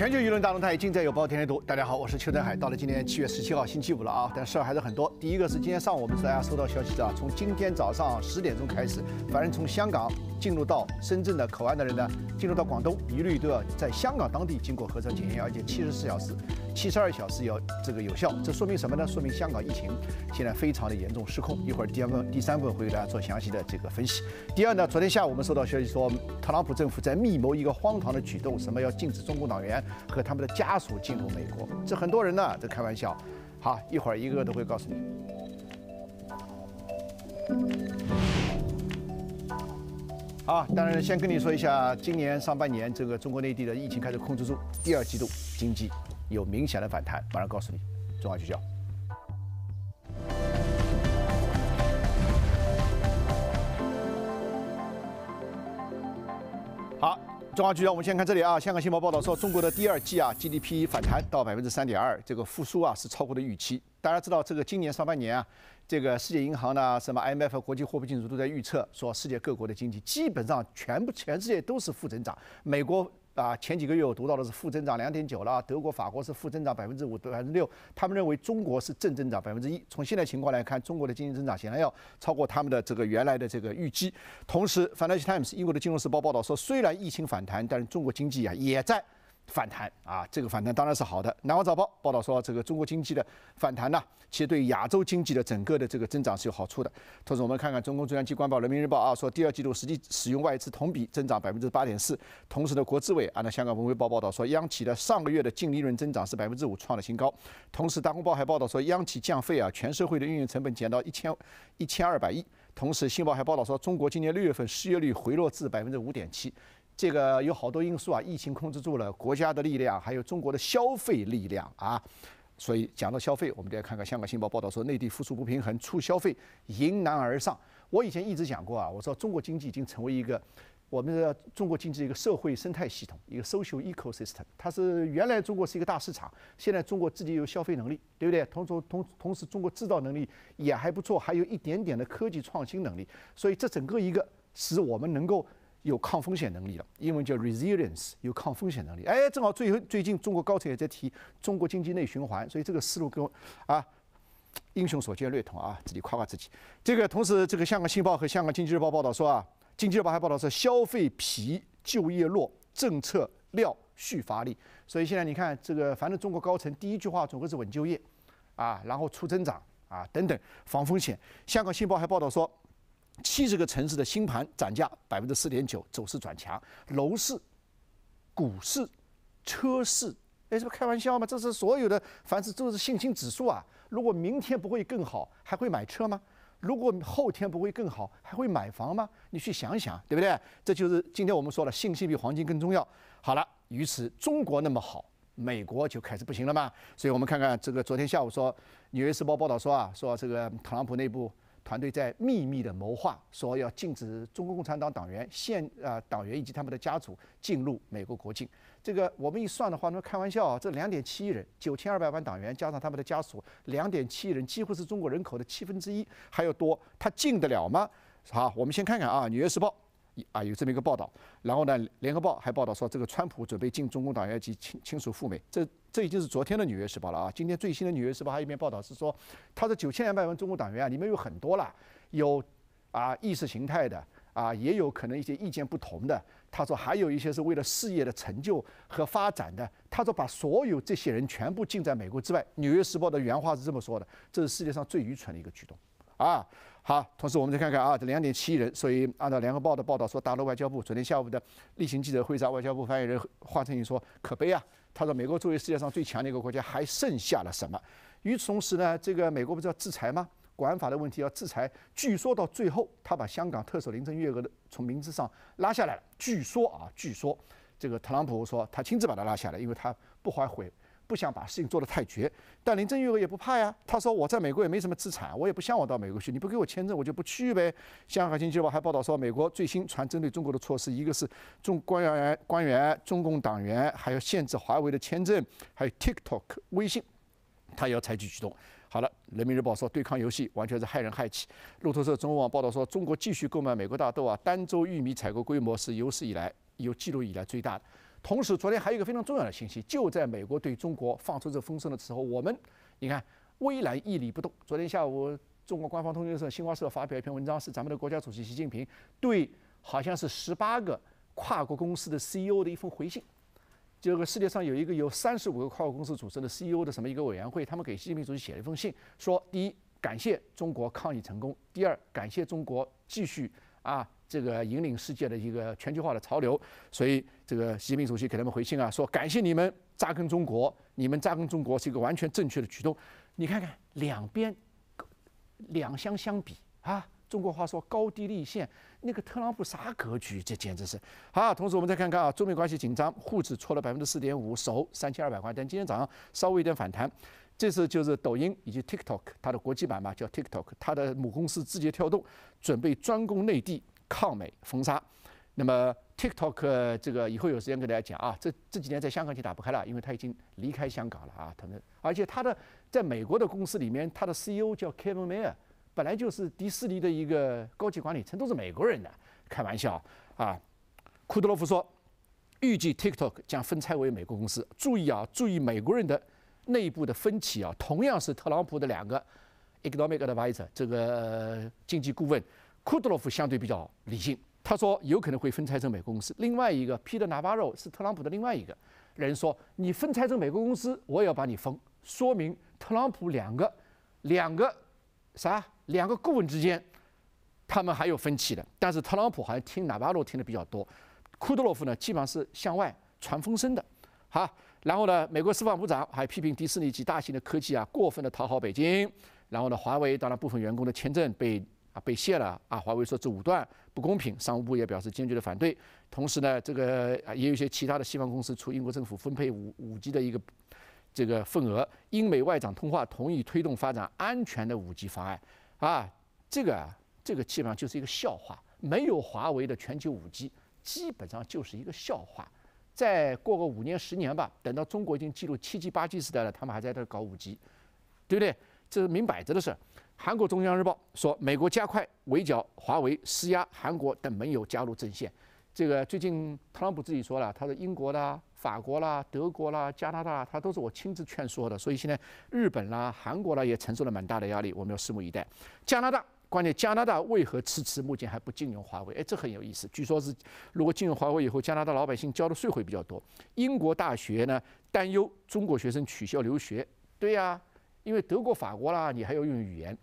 全球舆论大轮态尽在有包天天读。大家好，我是邱振海。到了今天七月十七号星期五了啊，但事儿还是很多。第一个是今天上午，我们大家收到消息的，从今天早上十点钟开始，反正从香港。进入到深圳的口岸的人呢，进入到广东，一律都要在香港当地经过核酸检验，而且七十四小时、七十二小时要这个有效。这说明什么呢？说明香港疫情现在非常的严重失控。一会儿第二个、第三部分会给大家做详细的这个分析。第二呢，昨天下午我们收到消息说，特朗普政府在密谋一个荒唐的举动，什么要禁止中共党员和他们的家属进入美国。这很多人呢在开玩笑。好，一会儿一个都会告诉你。啊，当然先跟你说一下，今年上半年这个中国内地的疫情开始控制住，第二季度经济有明显的反弹。马上告诉你，中央学校。中央局焦，我们先看这里啊。香港新闻报道说，中国的第二季啊 GDP 反弹到百分之三点二，这个复苏啊是超过了预期。大家知道，这个今年上半年啊，这个世界银行呢、什么 IMF 国际货币基金都在预测说，世界各国的经济基本上全部全世界都是负增长，美国。啊，前几个月我读到的是负增长两点九了德国、法国是负增长百分之五、百分之六，他们认为中国是正增长百分之一。从现在情况来看，中国的经济增长显然要超过他们的这个原来的这个预期。同时，《Financial Times》英国的金融时报报道说，虽然疫情反弹，但是中国经济啊也在。反弹啊，这个反弹当然是好的。南方早报报道说，这个中国经济的反弹呢，其实对亚洲经济的整个的这个增长是有好处的。同时，我们看看中共中央机关报《人民日报》啊，说第二季度实际使用外资同比增长百分之八点四。同时呢，国资委按照香港《文汇报》报道说，央企的上个月的净利润增长是百分之五，创了新高。同时，《大公报》还报道说，央企降费啊，全社会的运营成本减到一千一千二百亿。同时，《信报》还报道说，中国今年六月份失业率回落至百分之五点七。这个有好多因素啊，疫情控制住了，国家的力量，还有中国的消费力量啊，所以讲到消费，我们就要看看香港《新报》报道说，内地复苏不平衡，促消费迎难而上。我以前一直讲过啊，我说中国经济已经成为一个我们的中国经济一个社会生态系统，一个 social ecosystem。它是原来中国是一个大市场，现在中国自己有消费能力，对不对？同时同同时，中国制造能力也还不错，还有一点点的科技创新能力，所以这整个一个使我们能够。有抗风险能力了，英文叫 resilience，有抗风险能力。哎，正好最最近中国高层也在提中国经济内循环，所以这个思路跟啊英雄所见略同啊，自己夸夸自己。这个同时，这个香港《信报》和香港《经济日报》报道说啊，《经济日报》还报道说消费疲、就业弱、政策料续发力，所以现在你看这个，反正中国高层第一句话总归是稳就业啊，然后促增长啊，等等防风险。香港《信报》还报道说。七十个城市的新盘涨价百分之四点九，走势转强。楼市、股市、车市，哎，这不开玩笑吗？这是所有的，凡是都是信心指数啊。如果明天不会更好，还会买车吗？如果后天不会更好，还会买房吗？你去想想，对不对？这就是今天我们说了，信心比黄金更重要。好了，于此中国那么好，美国就开始不行了嘛。所以我们看看这个昨天下午说《纽约时报》报道说啊，说这个特朗普内部。团队在秘密的谋划，说要禁止中国共产党党员、现呃党员以及他们的家属进入美国国境。这个我们一算的话，那开玩笑啊，这两点七亿人，九千二百万党员加上他们的家属，两点七亿人，几乎是中国人口的七分之一还要多，他进得了吗？好，我们先看看啊，《纽约时报》。啊，有这么一个报道，然后呢，联合报还报道说，这个川普准备进中共党员及亲亲属赴美，这这已经是昨天的《纽约时报》了啊。今天最新的《纽约时报》还有一篇报道是说，他说九千两百万中共党员啊，里面有很多了，有啊意识形态的啊，也有可能一些意见不同的，他说还有一些是为了事业的成就和发展的，他说把所有这些人全部禁在美国之外，《纽约时报》的原话是这么说的，这是世界上最愚蠢的一个举动，啊。好，同时我们再看看啊，这两点七亿人，所以按照联合报的报道说，大陆外交部昨天下午的例行记者会上，外交部发言人华春莹说，可悲啊，他说美国作为世界上最强的一个国家，还剩下了什么？与此同时呢，这个美国不是要制裁吗？国安法的问题要制裁，据说到最后他把香港特首林郑月娥的从名字上拉下来了，据说啊，据说这个特朗普说他亲自把他拉下来，因为他不怀悔不想把事情做得太绝，但林郑月娥也不怕呀。她说：“我在美国也没什么资产，我也不向往到美国去。你不给我签证，我就不去呗。”香港经济日报还报道说，美国最新传针对中国的措施，一个是中官员官员、中共党员，还有限制华为的签证，还有 TikTok、微信，他也要采取举动。好了，《人民日报》说对抗游戏完全是害人害己。路透社中文网报道说，中国继续购买美国大豆啊，单周玉米采购规模是有史以来有记录以来最大的。同时，昨天还有一个非常重要的信息，就在美国对中国放出这风声的时候，我们你看，微澜屹立不动。昨天下午，中国官方通讯社新华社发表一篇文章，是咱们的国家主席习近平对好像是十八个跨国公司的 CEO 的一封回信。这个世界上有一个由三十五个跨国公司组成的 CEO 的什么一个委员会，他们给习近平主席写了一封信，说：第一，感谢中国抗疫成功；第二，感谢中国继续啊。这个引领世界的一个全球化的潮流，所以这个习近平主席给他们回信啊，说感谢你们扎根中国，你们扎根中国是一个完全正确的举动。你看看两边，两相相比啊，中国话说高低立现。那个特朗普啥格局，这简直是好。同时我们再看看啊，中美关系紧张，沪指挫了百分之四点五，收三千二百块，但今天早上稍微一点反弹。这次就是抖音以及 TikTok 它的国际版嘛，叫 TikTok，它的母公司字节跳动准备专攻内地。抗美封杀，那么 TikTok 这个以后有时间跟大家讲啊。这这几年在香港就打不开了，因为他已经离开香港了啊。他们而且他的在美国的公司里面，他的 CEO 叫 Kevin Mayer，本来就是迪士尼的一个高级管理层，都是美国人的。开玩笑啊。库德洛夫说，预计 TikTok 将分拆为美国公司。注意啊，注意美国人的内部的分歧啊。同样是特朗普的两个 Economic Adviser，这个经济顾问。库德洛夫相对比较理性，他说有可能会分拆成美国公司。另外一个皮特·纳巴洛是特朗普的另外一个人，说你分拆成美国公司，我也要把你分。说明特朗普两个两个啥两个顾问之间他们还有分歧的。但是特朗普好像听纳巴罗听的比较多，库德洛夫呢，基本上是向外传风声的。好，然后呢，美国司法部长还批评迪士尼及大型的科技啊，过分的讨好北京。然后呢，华为当然部分员工的签证被。啊，被卸了啊！华为说这武断不公平，商务部也表示坚决的反对。同时呢，这个也有一些其他的西方公司，除英国政府分配五五 G 的一个这个份额，英美外长通话同意推动发展安全的五 G 方案。啊，这个这个基本上就是一个笑话。没有华为的全球五 G，基本上就是一个笑话。再过个五年十年吧，等到中国已经进入七 G 八 G 时代了，他们还在那搞五 G，对不对？这是明摆着的事。韩国中央日报说，美国加快围剿华为，施压韩国等盟友加入阵线。这个最近特朗普自己说了，他说英国啦、法国啦、德国啦、加拿大，他都是我亲自劝说的。所以现在日本啦、韩国啦也承受了蛮大的压力，我们要拭目以待。加拿大，关键加拿大为何迟迟目前还不禁用华为？哎，这很有意思。据说是如果进入华为以后，加拿大老百姓交的税会比较多。英国大学呢担忧中国学生取消留学。对呀，因为德国、法国啦，你还要用语言。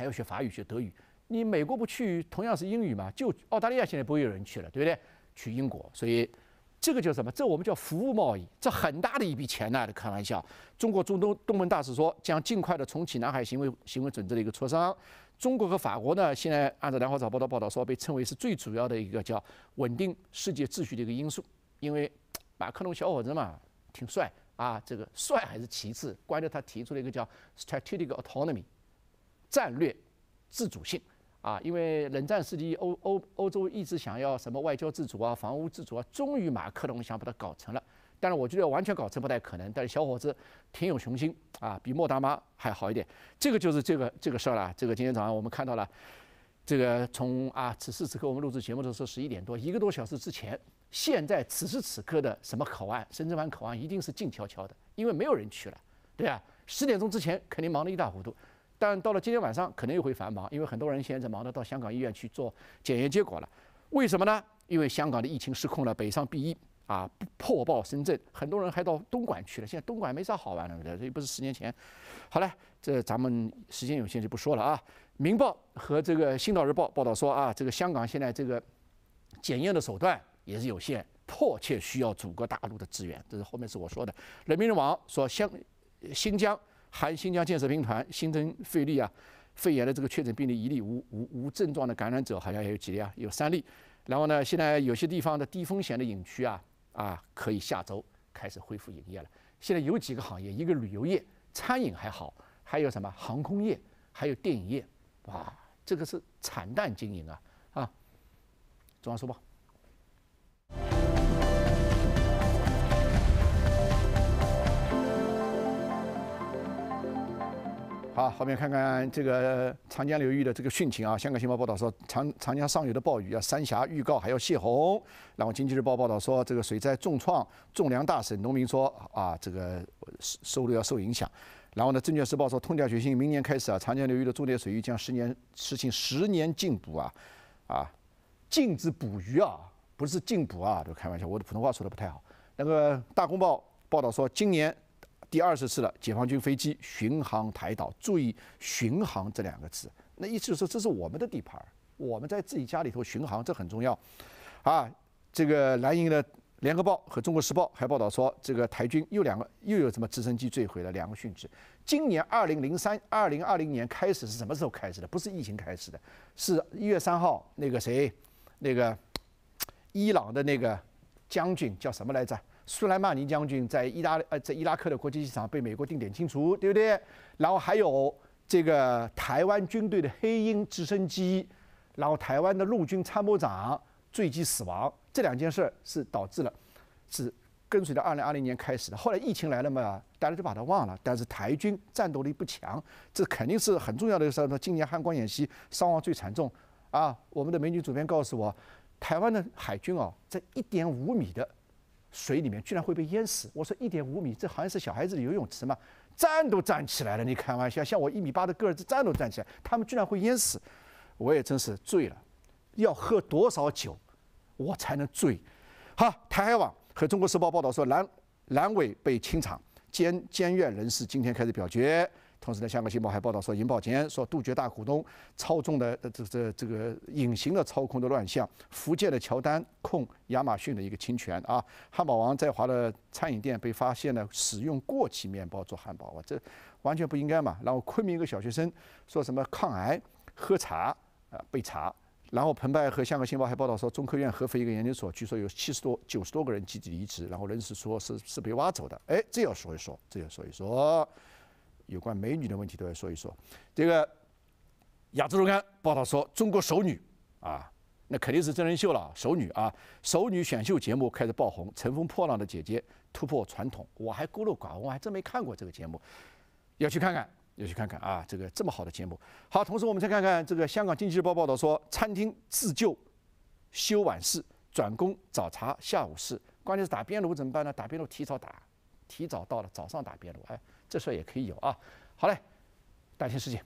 还要学法语、学德语，你美国不去，同样是英语嘛？就澳大利亚现在不会有人去了，对不对？去英国，所以这个叫什么？这我们叫服务贸易，这很大的一笔钱呐！的开玩笑，中国中东东盟大使说，将尽快的重启南海行为行为准则的一个磋商。中国和法国呢，现在按照《南华早报》的报道说，被称为是最主要的一个叫稳定世界秩序的一个因素，因为马克龙小伙子嘛，挺帅啊，这个帅还是其次，关键他提出了一个叫 “strategic autonomy”。战略自主性啊，因为冷战时期欧欧欧洲一直想要什么外交自主啊、房屋自主啊，终于马克龙想把它搞成了。但是我觉得完全搞成不太可能。但是小伙子挺有雄心啊，比莫大妈还好一点。这个就是这个这个事儿了。这个今天早上我们看到了，这个从啊此时此刻我们录制节目的时候十一点多，一个多小时之前，现在此时此刻的什么口岸，深圳湾口岸一定是静悄悄的，因为没有人去了，对啊，十点钟之前肯定忙得一塌糊涂。但到了今天晚上，可能又会繁忙，因为很多人现在忙着到香港医院去做检验结果了。为什么呢？因为香港的疫情失控了，北上必疫啊，破报深圳，很多人还到东莞去了。现在东莞没啥好玩的，这又不是十年前。好了，这咱们时间有限就不说了啊。《明报》和这个《新岛日报》报道说啊，这个香港现在这个检验的手段也是有限，迫切需要祖国大陆的支援。这是后面是我说的。《人民日报》说香新疆。含新疆建设兵团新增肺力啊，肺炎的这个确诊病例一例，无无无症状的感染者好像也有几例啊，有三例。然后呢，现在有些地方的低风险的景区啊，啊，可以下周开始恢复营业了。现在有几个行业，一个旅游业、餐饮还好，还有什么航空业，还有电影业，哇，这个是惨淡经营啊啊！中央速报。好，后面看看这个长江流域的这个汛情啊。香港新闻报道说，长长江上游的暴雨啊，三峡预告还要泄洪。然后经济日报报道说，这个水灾重创种粮大省，农民说啊，这个收收入要受影响。然后呢，证券时报说，通下决心明年开始啊，长江流域的重点水域将十年实行十年禁捕啊，啊，禁止捕鱼啊，不是禁捕啊，这开玩笑，我的普通话说的不太好。那个大公报报道说，今年。第二十次了，解放军飞机巡航台岛，注意“巡航”这两个字，那意思就是说，这是我们的地盘我们在自己家里头巡航，这很重要，啊。这个蓝营的联合报和中国时报还报道说，这个台军又两个又有什么直升机坠毁了，两个殉职。今年二零零三二零二零年开始是什么时候开始的？不是疫情开始的，是一月三号那个谁，那个伊朗的那个将军叫什么来着？苏莱曼尼将军在伊拉呃在伊拉克的国际机场被美国定点清除，对不对？然后还有这个台湾军队的黑鹰直升机，然后台湾的陆军参谋长坠机死亡，这两件事是导致了，是跟随着二零二零年开始的。后来疫情来了嘛，大家就把它忘了。但是台军战斗力不强，这肯定是很重要的。事那今年汉光演习伤亡最惨重，啊，我们的美女主编告诉我，台湾的海军哦，在一点五米的。水里面居然会被淹死！我说一点五米，这好像是小孩子的游泳池嘛，站都站起来了，你开玩笑？像我一米八的个子站都站起来，他们居然会淹死，我也真是醉了，要喝多少酒我才能醉？好，台海网和中国时报报道说，蓝蓝委被清场，监监院人士今天开始表决。同时呢，香港新报还报道说，银保监说杜绝大股东操纵的呃这这这个隐形的操控的乱象。福建的乔丹控亚马逊的一个侵权啊，汉堡王在华的餐饮店被发现呢使用过期面包做汉堡啊，这完全不应该嘛。然后昆明一个小学生说什么抗癌喝茶啊被查。然后澎湃和香港新报还报道说，中科院合肥一个研究所据说有七十多九十多个人集体离职，然后人士说是是被挖走的。哎，这要说一说，这要说一说。有关美女的问题都要说一说。这个《亚洲周刊》报道说，中国熟女啊，那肯定是真人秀了。熟女啊，熟女选秀节目开始爆红，《乘风破浪的姐姐》突破传统。我还孤陋寡闻，还真没看过这个节目，要去看看，要去看看啊！这个这么好的节目。好，同时我们再看看这个《香港经济日报》报道说，餐厅自救修晚市，转工早茶下午市。关键是打边炉怎么办呢？打边炉提早打，提早到了早上打边炉，哎。这事儿也可以有啊。好嘞，大千世界。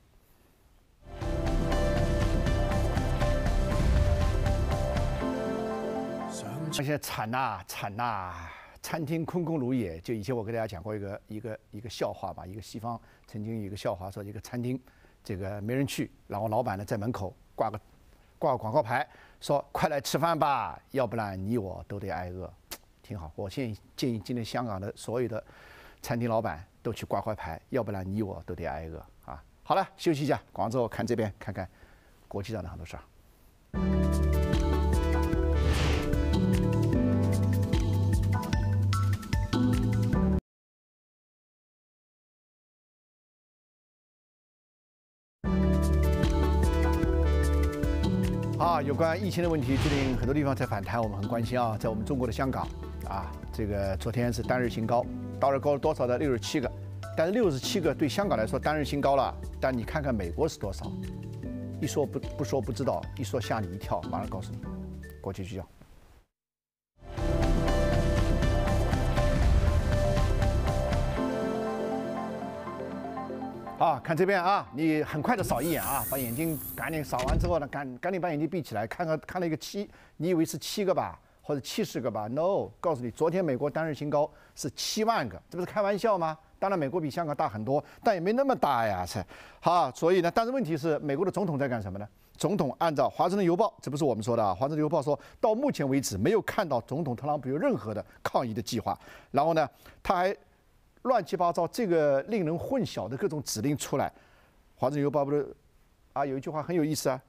那些惨呐，惨呐！餐厅空空如也。就以前我跟大家讲过一个一个一个笑话吧。一个西方曾经有一个笑话，说一个餐厅，这个没人去，然后老板呢在门口挂个挂个广告牌，说：“快来吃饭吧，要不然你我都得挨饿。”挺好。我建议建议今天香港的所有的餐厅老板。都去挂块牌，要不然你我都得挨饿啊！好了，休息一下，广州看这边，看看国际上的很多事儿。啊，有关疫情的问题，最近很多地方在反弹，我们很关心啊。在我们中国的香港，啊，这个昨天是单日新高。当了高多少呢？六十七个，但是六十七个对香港来说单日新高了。但你看看美国是多少？一说不不说不知道，一说吓你一跳，马上告诉你，国际聚焦。啊，看这边啊，你很快的扫一眼啊，把眼睛赶紧扫完之后呢，赶赶紧把眼睛闭起来，看看看了一个七，你以为是七个吧？或者七十个吧？No，告诉你，昨天美国单日新高是七万个，这不是开玩笑吗？当然，美国比香港大很多，但也没那么大呀，是哈。所以呢，但是问题是，美国的总统在干什么呢？总统按照《华盛顿邮报》，这不是我们说的啊，《华盛顿邮报》说到目前为止没有看到总统特朗普有任何的抗议的计划。然后呢，他还乱七八糟这个令人混淆的各种指令出来，《华盛顿邮报》是啊有一句话很有意思啊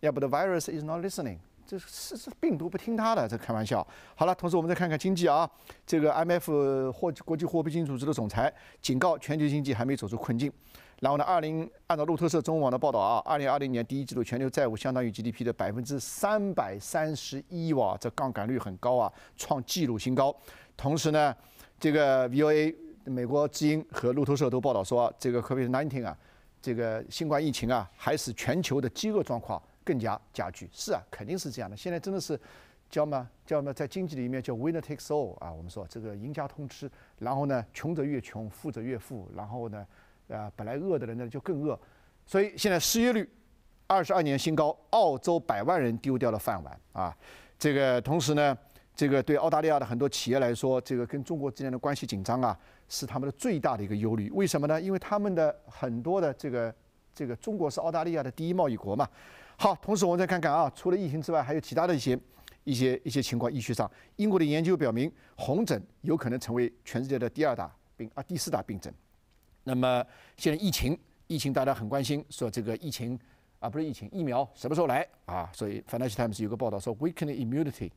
，Yeah，but the virus is not listening。这是是病毒不听他的，这开玩笑。好了，同时我们再看看经济啊，这个 IMF 货国际货币基金组织的总裁警告，全球经济还没走出困境。然后呢，二零按照路透社、中文网的报道啊，二零二零年第一季度全球债务相当于 GDP 的百分之三百三十一哇，这杠杆率很高啊，创纪录新高。同时呢，这个 VOA、美国之音和路透社都报道说，这个 COVID-19 啊，这个新冠疫情啊，还使全球的饥饿状况。更加加剧，是啊，肯定是这样的。现在真的是叫么叫么，在经济里面叫 w i n n e r take all” 啊。我们说这个赢家通吃，然后呢，穷者越穷，富者越富，然后呢，啊，本来饿的人呢就更饿，所以现在失业率二十二年新高，澳洲百万人丢掉了饭碗啊。这个同时呢，这个对澳大利亚的很多企业来说，这个跟中国之间的关系紧张啊，是他们的最大的一个忧虑。为什么呢？因为他们的很多的这个这个中国是澳大利亚的第一贸易国嘛。好，同时我们再看看啊，除了疫情之外，还有其他的一些、一些、一些情况。医学上，英国的研究表明，红疹有可能成为全世界的第二大病啊，第四大病症。那么现在疫情，疫情大家很关心，说这个疫情啊，不是疫情，疫苗什么时候来啊？所以《Financial Times》有个报道说，weakened immunity，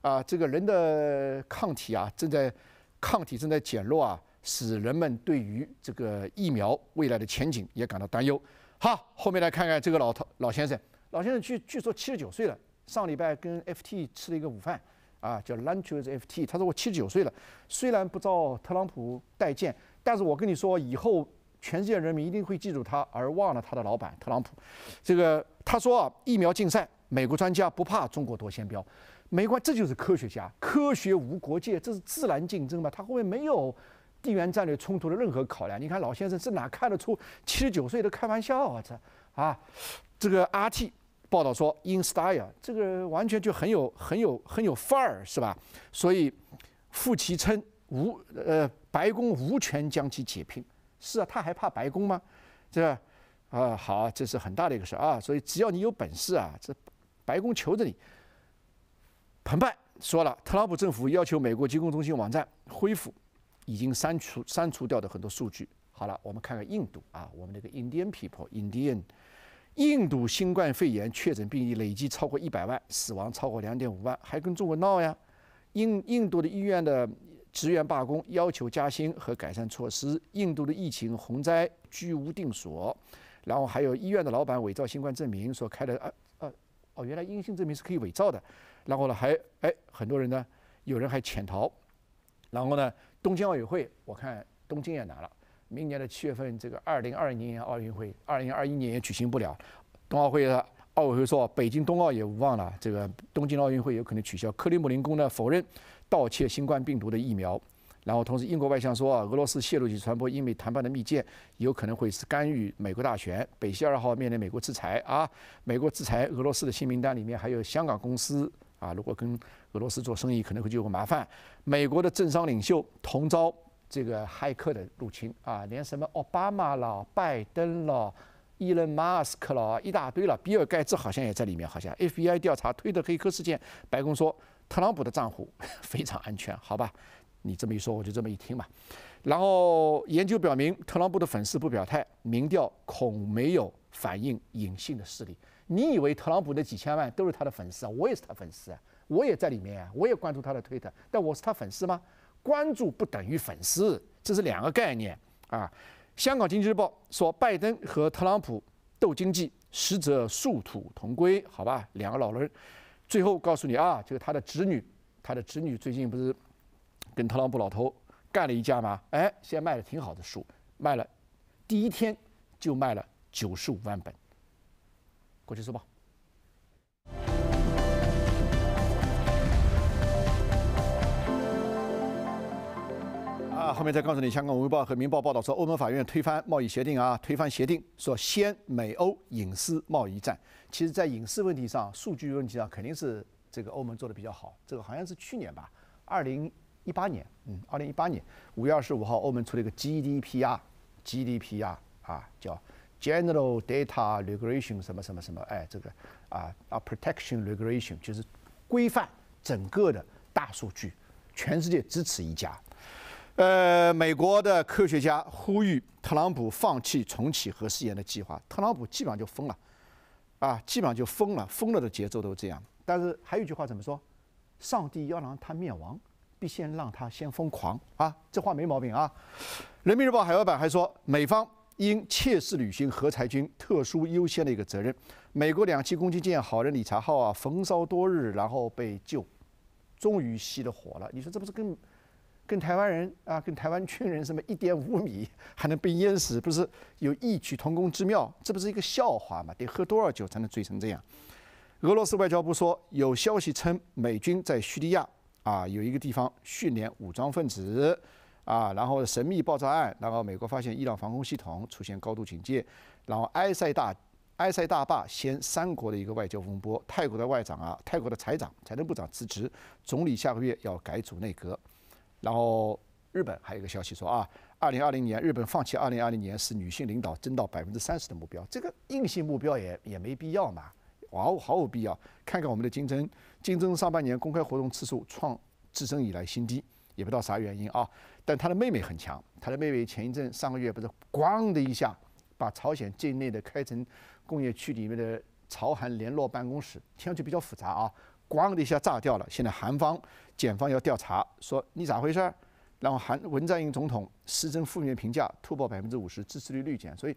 啊，这个人的抗体啊正在，抗体正在减弱啊，使人们对于这个疫苗未来的前景也感到担忧。好，后面来看看这个老头老先生。老先生据据说七十九岁了，上礼拜跟 FT 吃了一个午饭，啊，叫 lunch with FT。他说我七十九岁了，虽然不遭特朗普待见，但是我跟你说，以后全世界人民一定会记住他而忘了他的老板特朗普。这个他说啊，疫苗竞赛，美国专家不怕中国夺先标，美国这就是科学家，科学无国界，这是自然竞争嘛。他后面没有地缘战略冲突的任何考量。你看老先生这哪看得出七十九岁都开玩笑啊这啊，这个 RT。报道说，Instyle 这个完全就很有很有很有范儿，是吧？所以，傅奇称无呃白宫无权将其解聘。是啊，他还怕白宫吗？这啊，好，这是很大的一个事儿啊。所以只要你有本事啊，这白宫求着你。澎湃说了，特朗普政府要求美国疾控中心网站恢复已经删除删除掉的很多数据。好了，我们看看印度啊，我们这个 Indian people，Indian。印度新冠肺炎确诊病例累计超过一百万，死亡超过两点五万，还跟中国闹呀？印印度的医院的职员罢工，要求加薪和改善措施。印度的疫情、洪灾、居无定所，然后还有医院的老板伪造新冠证明，说开了，呃呃，哦，原来阴性证明是可以伪造的。然后呢，还哎，很多人呢，有人还潜逃。然后呢，东京奥运会，我看东京也拿了。明年的七月份，这个二零二零年奥运会，二零二一年也举行不了。冬奥会的奥委会说，北京冬奥也无望了。这个东京奥运会有可能取消。克里姆林宫呢否认盗窃新冠病毒的疫苗。然后同时，英国外相说，俄罗斯泄露及传播英美谈判的密件，有可能会是干预美国大选。北溪二号面临美国制裁啊，美国制裁俄罗斯的新名单里面还有香港公司啊，如果跟俄罗斯做生意，可能会就有麻烦。美国的政商领袖同遭。这个骇客的入侵啊，连什么奥巴马了、拜登了、伊隆马斯克了，一大堆了。比尔盖茨好像也在里面，好像 FBI 调查推特黑客事件。白宫说特朗普的账户 非常安全，好吧？你这么一说，我就这么一听嘛。然后研究表明，特朗普的粉丝不表态，民调恐没有反映隐性的势力。你以为特朗普那几千万都是他的粉丝啊？我也是他粉丝啊，我也在里面啊，我也关注他的推特，但我是他粉丝吗？关注不等于粉丝，这是两个概念啊。香港经济日报说，拜登和特朗普斗经济，实则殊途同归，好吧？两个老人，最后告诉你啊，就是他的侄女，他的侄女最近不是跟特朗普老头干了一架吗？哎，现在卖的挺好的书，卖了第一天就卖了九十五万本。国际时报。后面再告诉你，《香港文汇报》和《明报》报道说，欧盟法院推翻贸易协定啊，推翻协定，说先美欧隐私贸易战。其实，在隐私问题上、数据问题上，肯定是这个欧盟做的比较好。这个好像是去年吧，二零一八年，嗯，二零一八年五月二十五号，欧盟出了一个 GDPR，GDPR 啊，叫 General Data Regulation 什么什么什么，哎，这个啊啊 Protection Regulation 就是规范整个的大数据，全世界只此一家。呃，美国的科学家呼吁特朗普放弃重启核试验的计划。特朗普基本上就疯了，啊，基本上就疯了，疯了的节奏都是这样。但是还有一句话怎么说？上帝要让他灭亡，必先让他先疯狂啊！这话没毛病啊。人民日报海外版还说，美方应切实履行核裁军特殊优先的一个责任。美国两栖攻击舰“好人理查号”啊，焚烧多日，然后被救，终于熄了火了。你说这不是跟？跟台湾人啊，跟台湾军人什么一点五米 还能被淹死，不是有异曲同工之妙？这不是一个笑话吗？得喝多少酒才能醉成这样？俄罗斯外交部说，有消息称美军在叙利亚啊有一个地方训练武装分子啊，然后神秘爆炸案，然后美国发现伊朗防空系统出现高度警戒，然后埃塞大埃塞大坝掀三国的一个外交风波，泰国的外长啊，泰国的财长、财政部长辞职，总理下个月要改组内阁。然后日本还有一个消息说啊，二零二零年日本放弃二零二零年是女性领导增到百分之三十的目标，这个硬性目标也也没必要嘛，毫毫无必要。看看我们的竞争，竞争上半年公开活动次数创自身以来新低，也不知道啥原因啊。但他的妹妹很强，他的妹妹前一阵上个月不是咣的一下把朝鲜境内的开城工业区里面的朝韩联络办公室，听上去比较复杂啊。咣的一下炸掉了。现在韩方、检方要调查，说你咋回事儿？然后韩文在寅总统施政负面评价突破百分之五十，支持率锐减。所以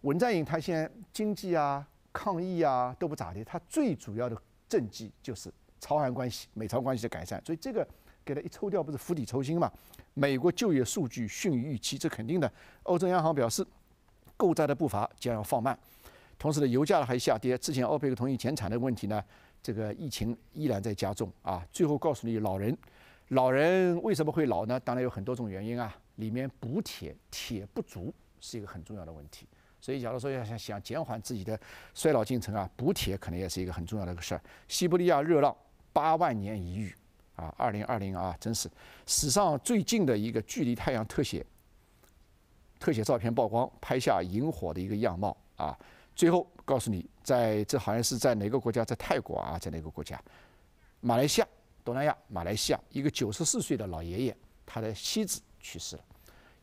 文在寅他现在经济啊、抗疫啊都不咋地。他最主要的政绩就是朝韩关系、美朝关系的改善。所以这个给他一抽掉，不是釜底抽薪嘛？美国就业数据逊于预期，这肯定的。欧洲央行表示，购债的步伐将要放慢。同时呢，油价还下跌。之前欧佩克同意减产的问题呢？这个疫情依然在加重啊！最后告诉你，老人，老人为什么会老呢？当然有很多种原因啊，里面补铁，铁不足是一个很重要的问题。所以，假如说要想想减缓自己的衰老进程啊，补铁可能也是一个很重要的一个事儿。西伯利亚热浪八万年一遇啊，二零二零啊，真是史上最近的一个距离太阳特写，特写照片曝光，拍下萤火的一个样貌啊。最后告诉你，在这好像是在哪个国家，在泰国啊，在哪个国家，马来西亚，东南亚，马来西亚，一个九十四岁的老爷爷，他的妻子去世了。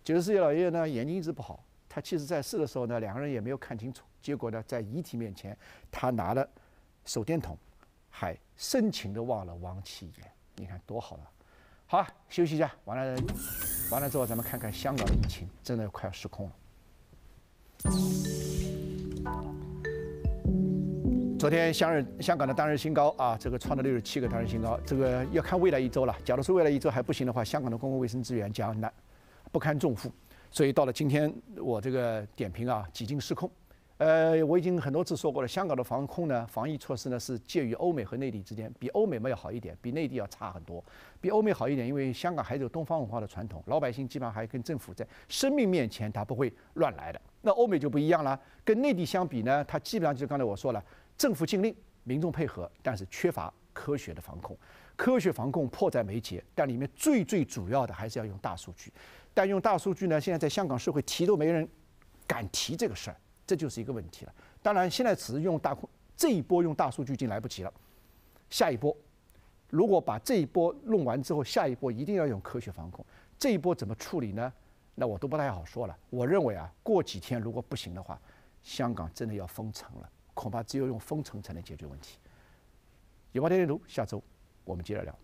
九十四岁老爷爷呢，眼睛一直不好，他妻子在世的时候呢，两个人也没有看清楚，结果呢，在遗体面前，他拿了手电筒，还深情地望了王琦一眼，你看多好了。好，休息一下，完了，完了之后咱们看看香港的疫情，真的快要失控了。昨天香日香港的单日新高啊，这个创了六十七个单日新高。这个要看未来一周了。假如说未来一周还不行的话，香港的公共卫生资源将难不堪重负。所以到了今天，我这个点评啊几近失控。呃，我已经很多次说过了，香港的防控呢、防疫措施呢是介于欧美和内地之间，比欧美嘛要好一点，比内地要差很多。比欧美好一点，因为香港还有东方文化的传统，老百姓基本上还跟政府在生命面前他不会乱来的。那欧美就不一样了，跟内地相比呢，它基本上就是刚才我说了。政府禁令，民众配合，但是缺乏科学的防控。科学防控迫在眉睫，但里面最最主要的还是要用大数据。但用大数据呢？现在在香港社会提都没人敢提这个事儿，这就是一个问题了。当然，现在只是用大这一波用大数据已经来不及了。下一波，如果把这一波弄完之后，下一波一定要用科学防控。这一波怎么处理呢？那我都不太好说了。我认为啊，过几天如果不行的话，香港真的要封城了。恐怕只有用封城才能解决问题。有话电听图，下周我们接着聊。